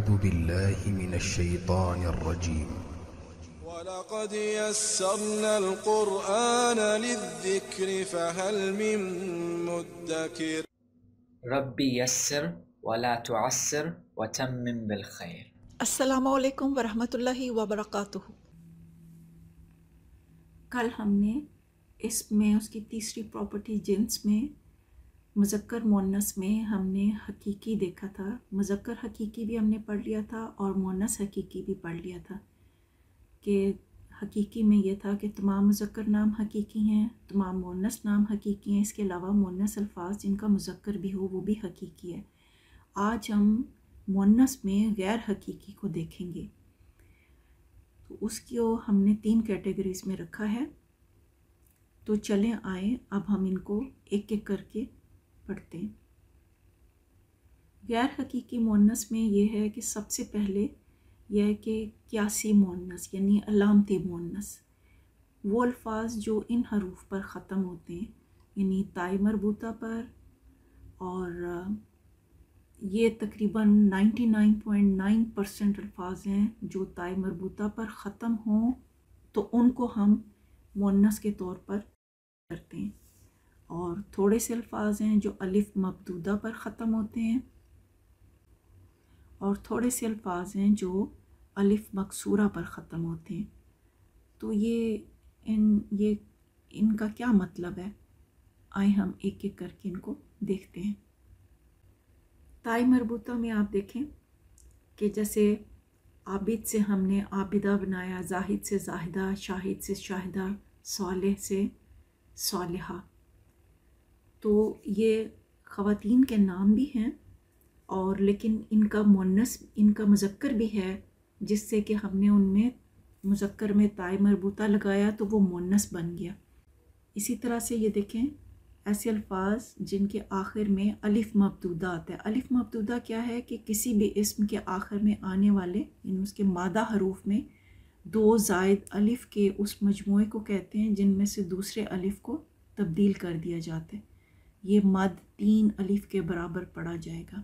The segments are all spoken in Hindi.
أعوذ بالله من الشيطان الرجيم ولقد يسرنا القرآن للذكر فهل من مدكر ربي يسر ولا تعسر وتمم بالخير السلام عليكم ورحمة الله وبركاته कल हमने इसमें उसकी तीसरी प्रॉपर्टी जिन्स में मुजक्कर मोनस में हमने हकीकी देखा था मुजक्कर हकीकी भी हमने पढ़ लिया था और मोनस हकीकी भी पढ़ लिया था कि हकीकी में यह था कि तमाम मुजक्कर नाम हकीकी हैं तमाम मोनस नाम हकीकी हैं इसके अलावा मोनस अल्फाज जिनका मुजक्कर भी हो वो भी हकीकी है आज हम मोनस में गैर हकीकी को देखेंगे तो उसको हमने तीन कैटेगरीज़ में रखा है तो चलें आए अब हम इनको एक एक करके पढ़ते हैं गैर हकीकी मोनस में यह है कि सबसे पहले यह है कि क्यासी मोनस यानी अलामती मोनस वो अल्फाज जो इन हरूफ पर ख़त्म होते हैं यानी ताई मरबूता पर और ये तकरीबन 99.9 परसेंट अल्फाज हैं जो ताई मरबूता पर ख़त्म हों तो उनको हम मोनस के तौर पर करते हैं और थोड़े से अल्फाज हैं जो अलिफ मबदूदा पर ख़त्म होते हैं और थोड़े से अल्फाज हैं जो अलिफ मकसूरा पर ख़त्म होते हैं तो ये इन ये इनका क्या मतलब है आए हम एक एक करके इनको देखते हैं ताई मरबूता में आप देखें कि जैसे आबिद से हमने आबिदा बनाया जाहिद से जाहिदा शाहिद से शाहिदा सालह से सालहा तो ये ख़वातीन के नाम भी हैं और लेकिन इनका मुनस इनका मुजक्कर भी है जिससे कि हमने उनमें मुजक्कर में ताय मरबूता लगाया तो वो मुनस बन गया इसी तरह से ये देखें ऐसे अल्फाज जिनके आखिर में अलिफ मबदूदा आता है अलिफ मबदूदा क्या है कि किसी भी इसम के आखिर में आने वाले यानी उसके मादा हरूफ में दो जायद अलिफ के उस मजमू को कहते हैं जिनमें से दूसरे अलिफ को तब्दील कर दिया जाता है ये मद तीन अलिफ के बराबर पढ़ा जाएगा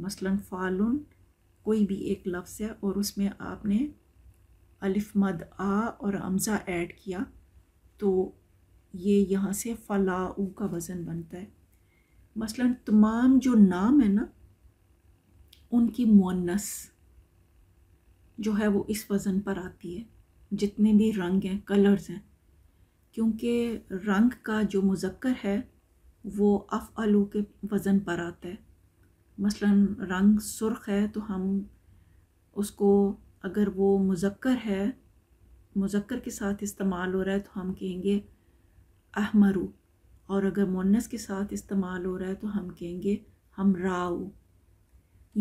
मसलन फालून कोई भी एक लफ्ज़ है और उसमें आपने अलिफ मद आ और अमज़ा ऐड किया तो ये यहाँ से फलाऊ का वज़न बनता है मसलन तमाम जो नाम है ना उनकी मुन्नस जो है वो इस वज़न पर आती है जितने भी रंग हैं कलर्स हैं क्योंकि रंग का जो मुजक्कर है वो अफ़अलू के वज़न पर आता है मसलन रंग सुर्ख है तो हम उसको अगर वो मुजक्कर है मुजक्कर के साथ इस्तेमाल हो रहा है तो हम कहेंगे अहमरू और अगर मुन्नस के साथ इस्तेमाल हो रहा है तो हम कहेंगे हम राउ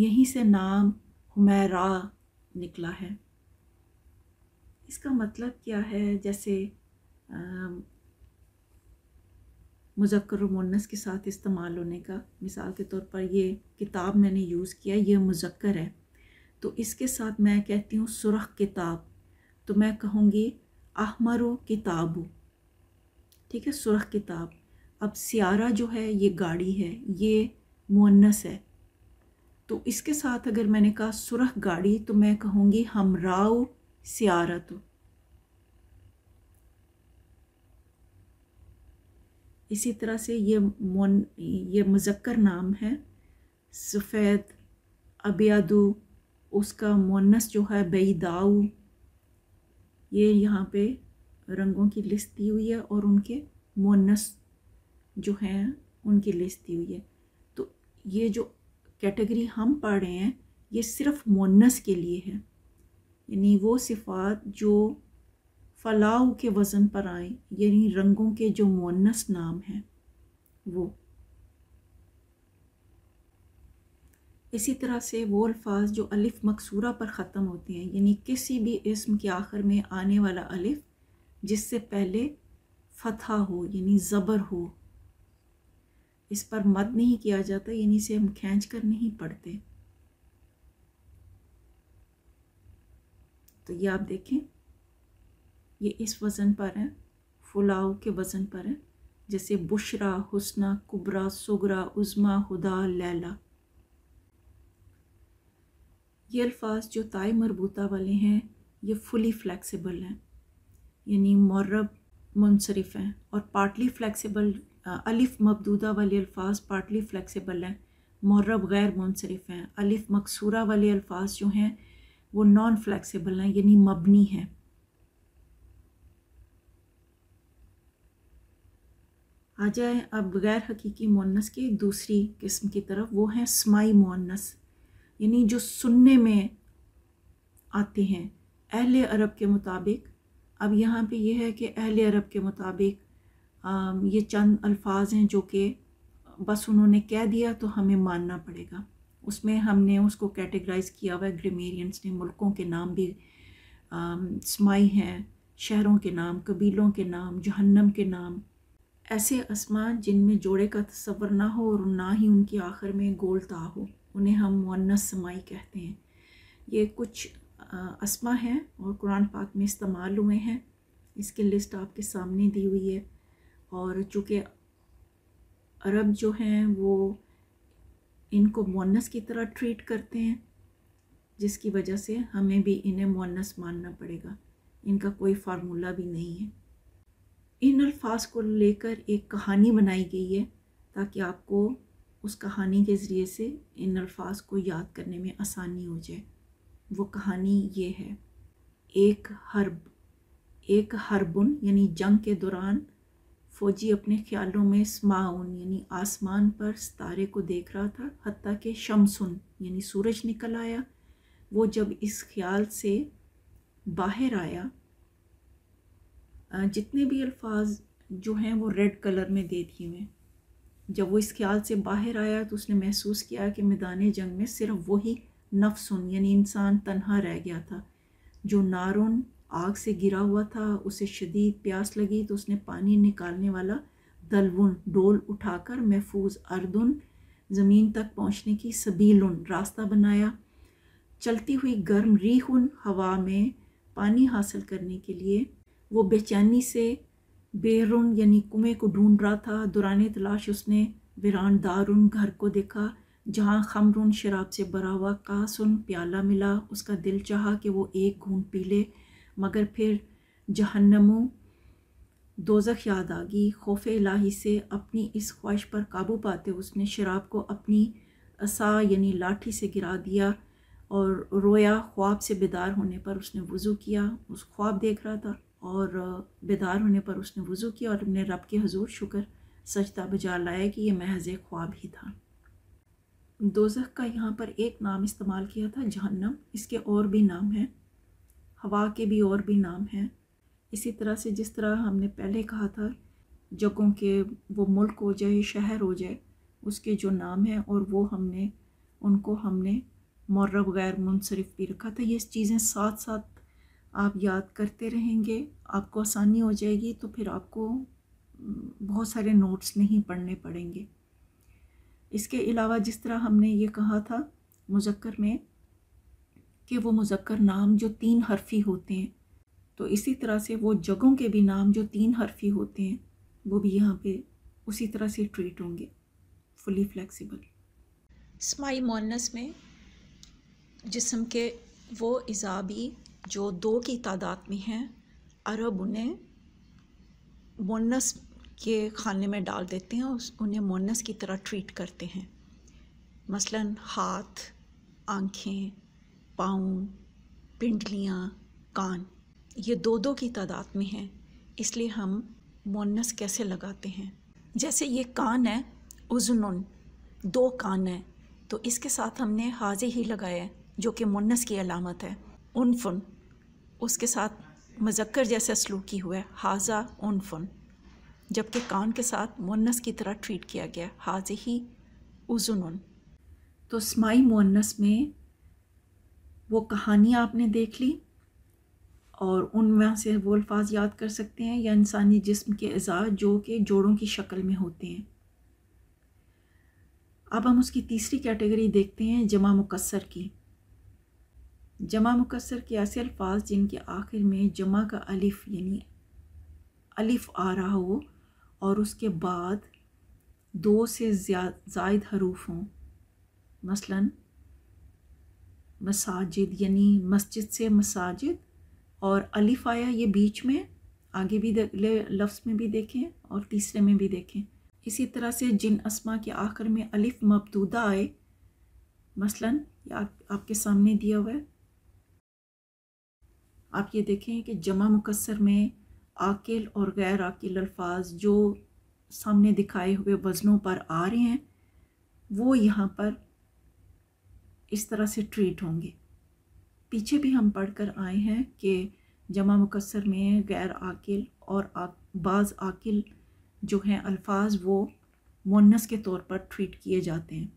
यहीं से नाम हुमैरा निकला है इसका मतलब क्या है जैसे मुजक्र मुन्नस के साथ इस्तेमाल होने का मिसाल के तौर पर ये किताब मैंने यूज़ किया ये मुजक्र है तो इसके साथ मैं कहती हूँ सुरख किताब तो मैं कहूँगी अहमरो किताबू ठीक है सुरख किताब अब सियारा जो है ये गाड़ी है ये मुन्नस है तो इसके साथ अगर मैंने कहा सुरख गाड़ी तो मैं कहूँगी हमराव तो इसी तरह से ये मोन ये मुजक्कर नाम है सफ़ेद अबियादू उसका मोनस जो है बेदाऊ ये यहाँ पे रंगों की लिस्ट दी हुई है और उनके मोनस जो हैं उनकी लिस्ट दी हुई है तो ये जो कैटेगरी हम पढ़ रहे हैं ये सिर्फ मोनस के लिए है यानी वो सिफात जो फ़लाऊ के वज़न पर आए यानी रंगों के जो मोनस नाम हैं वो इसी तरह से वो अल्फाज जो अलिफ़ मकसूरा पर ख़त्म होते हैं यानी किसी भी इसम के आखिर में आने वाला अलिफ़ जिससे पहले फतह हो यानी ज़बर हो इस पर मद नहीं किया जाता यानी इसे हम खींच कर नहीं पढ़ते तो ये आप देखें ये इस वज़न पर है फुलाओ के वज़न पर है जैसे बुशरा हुसना कुबरा सुगरा उज़मा हुदा लैला ये अल्फाज जो ताय मरबूता वाले हैं ये फुली फ्लैक्सीबल हैं यानी मौरब मुनसरफ हैं और पार्टली फ़्लैक्सीबल अलिफ मबदूदा वाले अल्फाज पार्टली फ़्लैक्सीबल हैं मौरब गैर मुनसरफ हैं अलिफ मकसूरा वाले अल्फाज जो हैं वो नॉन फ्लैक्सीबल हैं यानी मबनी हैं आ जाए अब गैर हकीकी मोनस की दूसरी किस्म की तरफ वो हैं स्माई मोनस यानी जो सुनने में आते हैं अहल अरब के मुताबिक अब यहाँ पे ये है कि अहल अरब के मुताबिक ये चंद अल्फाज हैं जो कि बस उन्होंने कह दिया तो हमें मानना पड़ेगा उसमें हमने उसको कैटेगराइज किया हुआ है ग्रेमेरियंस ने मुल्कों के नाम भी स्माई हैं शहरों के नाम कबीलों के नाम जहन्नम के नाम ऐसे आसमान जिनमें जोड़े का तस्वर ना हो और ना ही उनकी आखिर में गोलता हो उन्हें हम मुन्नस समाई कहते हैं ये कुछ आसमां हैं और कुरान पाक में इस्तेमाल हुए हैं इसकी लिस्ट आपके सामने दी हुई है और चूँकि अरब जो हैं वो इनको मुन्नस की तरह ट्रीट करते हैं जिसकी वजह से हमें भी इन्हें मुन्नस मानना पड़ेगा इनका कोई फार्मूला भी नहीं है इन अल्फाज को लेकर एक कहानी बनाई गई है ताकि आपको उस कहानी के ज़रिए से इन अल्फाज को याद करने में आसानी हो जाए वो कहानी ये है एक हर्ब एक हरबुन यानी जंग के दौरान फ़ौजी अपने ख्यालों में स्माउन यानी आसमान पर सितारे को देख रहा था हती कि शमसुन यानी सूरज निकल आया वो जब इस ख्याल से बाहर आया जितने भी अल्फाज जो हैं वो रेड कलर में दे दिए हुए जब वो इस ख्याल से बाहर आया तो उसने महसूस किया कि मैदान जंग में सिर्फ वही नफसुन यानी इंसान तनहा रह गया था जो नारुन आग से गिरा हुआ था उसे शदीद प्यास लगी तो उसने पानी निकालने वाला दलवन डोल उठाकर महफूज अर्दुन ज़मीन तक पहुंचने की सबीलुन रास्ता बनाया चलती हुई गर्म रीहुन हवा में पानी हासिल करने के लिए वो बेचैनी से बेरुन यानी कुएँ को ढूंढ रहा था दुरान तलाश उसने वीरान दारुन घर को देखा जहाँ खमरुन शराब से भरा हुआ कासुन प्याला मिला उसका दिल चाहा कि वो एक घूंट पी ले मगर फिर जहन्नमों दोजख याद आ गई खौफ इलाही से अपनी इस ख्वाहिश पर काबू पाते उसने शराब को अपनी असा यानी लाठी से गिरा दिया और रोया ख्वाब से बेदार होने पर उसने वज़ू किया उस ख्वाब देख रहा था और बेदार होने पर उसने वज़ू किया और अपने रब के हजूर शुक्र सजदा बजा लाया कि यह महज एक ख्वाब ही था दोजह का यहाँ पर एक नाम इस्तेमाल किया था जहन्नम इसके और भी नाम हैं हवा के भी और भी नाम हैं इसी तरह से जिस तरह हमने पहले कहा था जगहों के वो मुल्क हो जाए शहर हो जाए उसके जो नाम हैं और वो हमने उनको हमने मर्रब गैर मुनसरफ भी रखा था ये चीज़ें साथ साथ आप याद करते रहेंगे आपको आसानी हो जाएगी तो फिर आपको बहुत सारे नोट्स नहीं पढ़ने पड़ेंगे इसके अलावा जिस तरह हमने ये कहा था मुजक्कर में कि वो मुजक्कर नाम जो तीन हरफी होते हैं तो इसी तरह से वो जगहों के भी नाम जो तीन हरफी होते हैं वो भी यहाँ पे उसी तरह से ट्रीट होंगे फुली फ्लेक्सिबल स्माई मोनस में जिसम के वो इजाबी जो दो की तादाद में हैं अरब उन्हें मोनस के खाने में डाल देते हैं और उन्हें मोनस की तरह ट्रीट करते हैं मसलन हाथ आँखें पाँव पिंडलियाँ कान ये दो दो की तादाद में हैं इसलिए हम मोनस कैसे लगाते हैं जैसे ये कान है उजनुन दो कान है तो इसके साथ हमने हाजे ही लगाया जो कि मुन्नस की अलामत है उनफुन उसके साथ मजक्कर जैसा सलूक ही हुआ है हाजा उनफन जबकि कान के साथ मुन्नस की तरह ट्रीट किया गया हाज ही उजुन तो स्माई मुन्नस में वो कहानियाँ आपने देख ली और उनमें से वो अल्फाज याद कर सकते हैं या इंसानी जिस्म के अज़ा जो कि जोड़ों की शक्ल में होते हैं अब हम उसकी तीसरी कैटेगरी देखते हैं जमा मुकसर की जमा मुकसर के ऐसे अल्फाज जिनके आखिर में जमा का अलिफ यानी अलिफ आ रहा हो और उसके बाद दो से जायद हरूफ हों मसलन मसाजिद यानी मस्जिद से मसाजिद और अलिफ आया ये बीच में आगे भी देख लफ्ज़ में भी देखें और तीसरे में भी देखें इसी तरह से जिन असमा के आखिर में अलिफ मबदूदा आए मसलन आप, आपके सामने दिया हुआ है आप ये देखें कि जमा मुकसर में आकिल और गैर आकिल अल्फाज जो सामने दिखाए हुए वज़नों पर आ रहे हैं वो यहाँ पर इस तरह से ट्रीट होंगे पीछे भी हम पढ़ कर आए हैं कि जमा मुकसर में गैर आकिल और आ, बाज़ आकिल जो हैं अल्फाज वो मोनस के तौर पर ट्रीट किए जाते हैं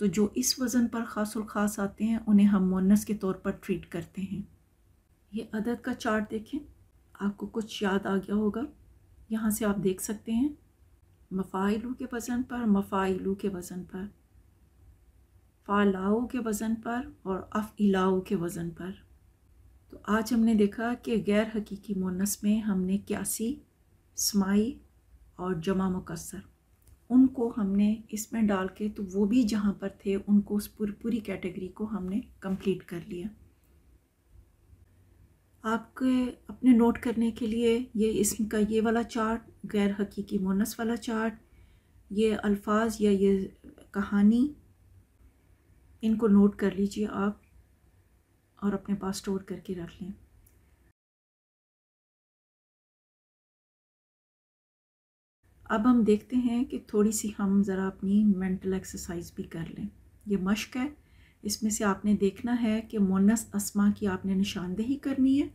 तो जो इस वज़न पर ख़ास खास आते हैं उन्हें हम मोनस के तौर पर ट्रीट करते हैं ये अदद का चार्ट देखें आपको कुछ याद आ गया होगा यहाँ से आप देख सकते हैं मफ़ाइलू के वज़न पर मफ़ाइलू के वज़न पर फ़ालाओ के वज़न पर और अफ़िलाओ के वज़न पर तो आज हमने देखा कि गैर हकीकी मोनस में हमने क्यासी समाई और जमा मुकसर उनको हमने इसमें डाल के तो वो भी जहाँ पर थे उनको उस पूरी पूरी कैटेगरी को हमने कंप्लीट कर लिया आपके अपने नोट करने के लिए ये इसम का ये वाला चार्ट गैर हकीकी मोनस वाला चार्ट ये अल्फाज या ये कहानी इनको नोट कर लीजिए आप और अपने पास स्टोर करके रख लें अब हम देखते हैं कि थोड़ी सी हम ज़रा अपनी मेंटल एक्सरसाइज भी कर लें ये मश्क है इसमें से आपने देखना है कि मोनस असमा की आपने निशानदेही करनी है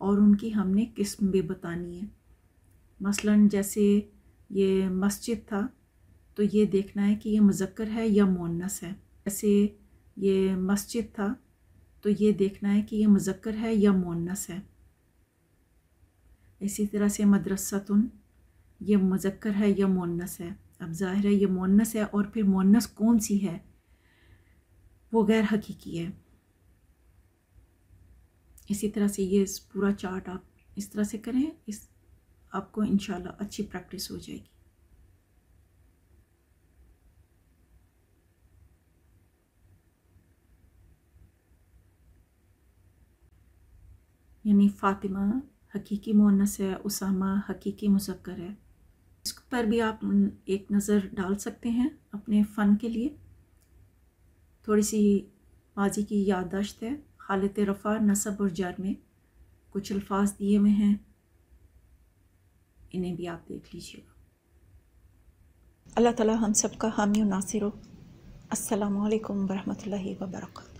और उनकी हमने किस्म भी बतानी है मसलन जैसे ये मस्जिद था तो ये देखना है कि ये मुजक्र है या मोनस है जैसे ये मस्जिद था तो ये देखना है कि ये मुजक्र है या मोनस है इसी तरह से मदरसतुन ये मुजक्र है या मोनस है अब ज़ाहिर है ये मोनस है और फिर मोनस कौन सी है वो गैर हकीकी है इसी तरह से ये इस पूरा चार्ट आप इस तरह से करें इस आपको इन अच्छी प्रैक्टिस हो जाएगी यानी फ़ातिमा हकीकी मोनस है उसामा हकीकी मुजक्कर है इस पर भी आप एक नज़र डाल सकते हैं अपने फ़न के लिए थोड़ी सी माजी की याददाश्त है हालत रफ़ा नसब और जर में कुछ अल्फाज दिए हुए हैं इन्हें भी आप देख लीजिएगा अल्लाह ताला हम सबका हामी नासिर हो असलकम वरहमल वर्का